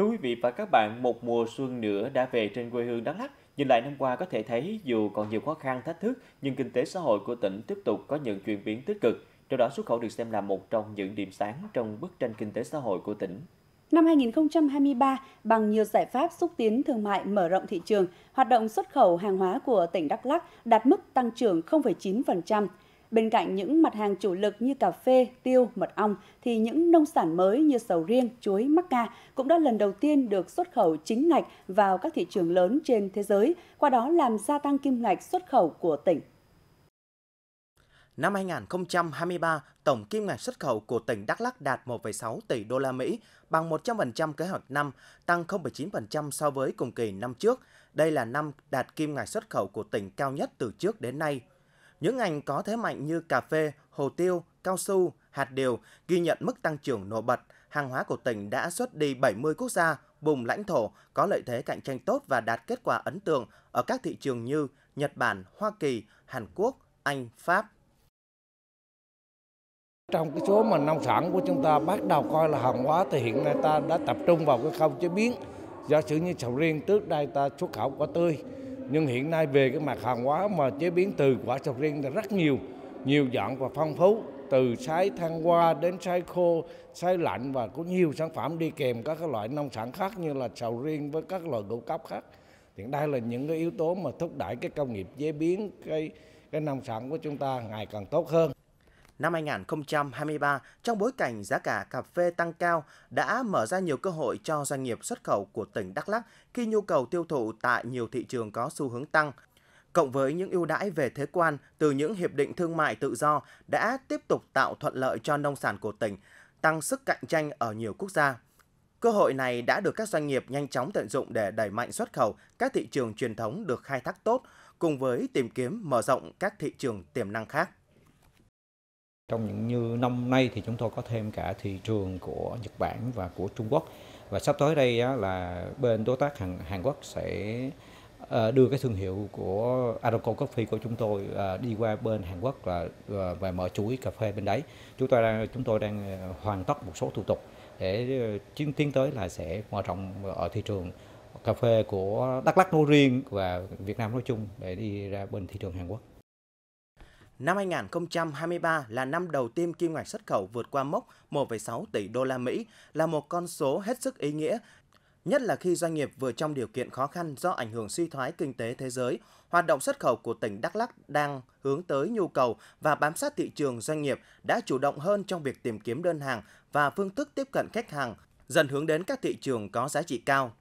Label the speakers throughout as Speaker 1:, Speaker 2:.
Speaker 1: Thưa quý vị và các bạn, một mùa xuân nữa đã về trên quê hương Đắk Lắk. Nhìn lại năm qua có thể thấy dù còn nhiều khó khăn thách thức, nhưng kinh tế xã hội của tỉnh tiếp tục có những chuyển biến tích cực. Trong đó xuất khẩu được xem là một trong những điểm sáng trong bức tranh kinh tế xã hội của tỉnh.
Speaker 2: Năm 2023, bằng nhiều giải pháp xúc tiến thương mại mở rộng thị trường, hoạt động xuất khẩu hàng hóa của tỉnh Đắk Lắk đạt mức tăng trưởng 0,9%. Bên cạnh những mặt hàng chủ lực như cà phê, tiêu, mật ong thì những nông sản mới như sầu riêng, chuối, mắc ca cũng đã lần đầu tiên được xuất khẩu chính ngạch vào các thị trường lớn trên thế giới, qua đó làm gia tăng kim ngạch xuất khẩu của tỉnh.
Speaker 1: Năm 2023, tổng kim ngạch xuất khẩu của tỉnh Đắk Lắk đạt 1,6 tỷ đô la Mỹ, bằng 100% kế hoạch năm, tăng 0,9% so với cùng kỳ năm trước. Đây là năm đạt kim ngạch xuất khẩu của tỉnh cao nhất từ trước đến nay. Những ngành có thế mạnh như cà phê, hồ tiêu, cao su, hạt điều ghi nhận mức tăng trưởng nổi bật. Hàng hóa của tỉnh đã xuất đi 70 quốc gia, vùng lãnh thổ có lợi thế cạnh tranh tốt và đạt kết quả ấn tượng ở các thị trường như Nhật Bản, Hoa Kỳ, Hàn Quốc, Anh, Pháp.
Speaker 3: Trong cái số mà nông sản của chúng ta bắt đầu coi là hàng hóa thì hiện nay ta đã tập trung vào cái khâu chế biến. Do sự như sầu riêng trước đây ta xuất khẩu quả tươi, nhưng hiện nay về cái mặt hàng hóa mà chế biến từ quả sầu riêng là rất nhiều nhiều dạng và phong phú từ sái than hoa đến sái khô sái lạnh và có nhiều sản phẩm đi kèm các loại nông sản khác như là sầu riêng với các loại ngũ cốc khác hiện đây là những cái yếu tố mà thúc đẩy cái công nghiệp chế biến cái cái nông sản của chúng ta ngày càng tốt hơn năm
Speaker 1: 2023 trong bối cảnh giá cả cà phê tăng cao đã mở ra nhiều cơ hội cho doanh nghiệp xuất khẩu của tỉnh Đắk Lắk khi nhu cầu tiêu thụ tại nhiều thị trường có xu hướng tăng. Cộng với những ưu đãi về thuế quan từ những hiệp định thương mại tự do đã tiếp tục tạo thuận lợi cho nông sản của tỉnh, tăng sức cạnh tranh ở nhiều quốc gia. Cơ hội này đã được các doanh nghiệp nhanh chóng tận dụng để đẩy mạnh xuất khẩu các thị trường truyền thống được khai thác tốt, cùng với tìm kiếm mở rộng các thị trường tiềm năng khác.
Speaker 3: Trong những như năm nay thì chúng tôi có thêm cả thị trường của Nhật Bản và của Trung Quốc và sắp tới đây á, là bên đối tác Hàn, Hàn Quốc sẽ ờ, đưa cái thương hiệu của Araco Coffee của chúng tôi ờ, đi qua bên Hàn Quốc và ờ, và mở chuỗi cà phê bên đấy. Chúng tôi đang chúng tôi đang hoàn tất một số thủ tục để tiến tiến tới là sẽ mở rộng ở thị trường cà phê của Đắk Lắk nói riêng và Việt Nam nói chung để đi ra bên thị trường Hàn Quốc.
Speaker 1: Năm 2023 là năm đầu tiên kim ngạch xuất khẩu vượt qua mốc 1,6 tỷ đô la Mỹ là một con số hết sức ý nghĩa, nhất là khi doanh nghiệp vừa trong điều kiện khó khăn do ảnh hưởng suy thoái kinh tế thế giới, hoạt động xuất khẩu của tỉnh Đắk Lắk đang hướng tới nhu cầu và bám sát thị trường doanh nghiệp đã chủ động hơn trong việc tìm kiếm đơn hàng và phương thức tiếp cận khách hàng, dần hướng đến các thị trường có giá trị cao.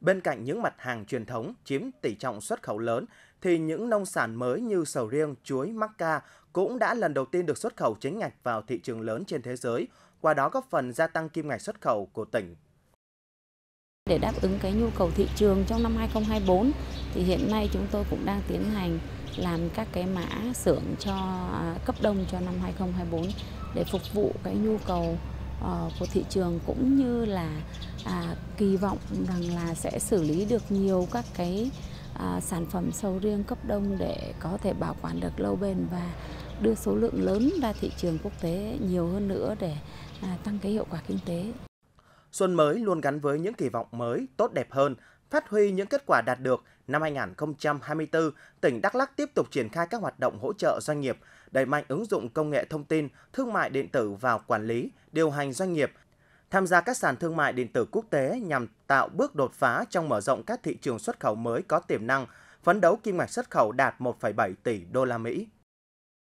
Speaker 1: Bên cạnh những mặt hàng truyền thống chiếm tỷ trọng xuất khẩu lớn, thì những nông sản mới như sầu riêng, chuối, mắc ca cũng đã lần đầu tiên được xuất khẩu chính ngạch vào thị trường lớn trên thế giới, qua đó góp phần gia tăng kim ngạch xuất khẩu của tỉnh.
Speaker 2: Để đáp ứng cái nhu cầu thị trường trong năm 2024 thì hiện nay chúng tôi cũng đang tiến hành làm các cái mã xưởng cho à, cấp đông cho năm 2024 để phục vụ cái nhu cầu ờ, của thị trường cũng như là à, kỳ vọng rằng là sẽ xử lý được nhiều các cái à, sản phẩm sầu riêng cấp đông để có thể bảo quản được lâu bền và đưa số lượng lớn ra thị trường quốc tế nhiều hơn nữa để à, tăng cái hiệu quả kinh tế.
Speaker 1: Xuân mới luôn gắn với những kỳ vọng mới, tốt đẹp hơn, phát huy những kết quả đạt được năm 2024, tỉnh Đắk lắc tiếp tục triển khai các hoạt động hỗ trợ doanh nghiệp, đẩy mạnh ứng dụng công nghệ thông tin, thương mại điện tử vào quản lý, điều hành doanh nghiệp, tham gia các sàn thương mại điện tử quốc tế nhằm tạo bước đột phá trong mở rộng các thị trường xuất khẩu mới có tiềm năng, phấn đấu kim ngạch xuất khẩu đạt 1,7 tỷ đô la Mỹ.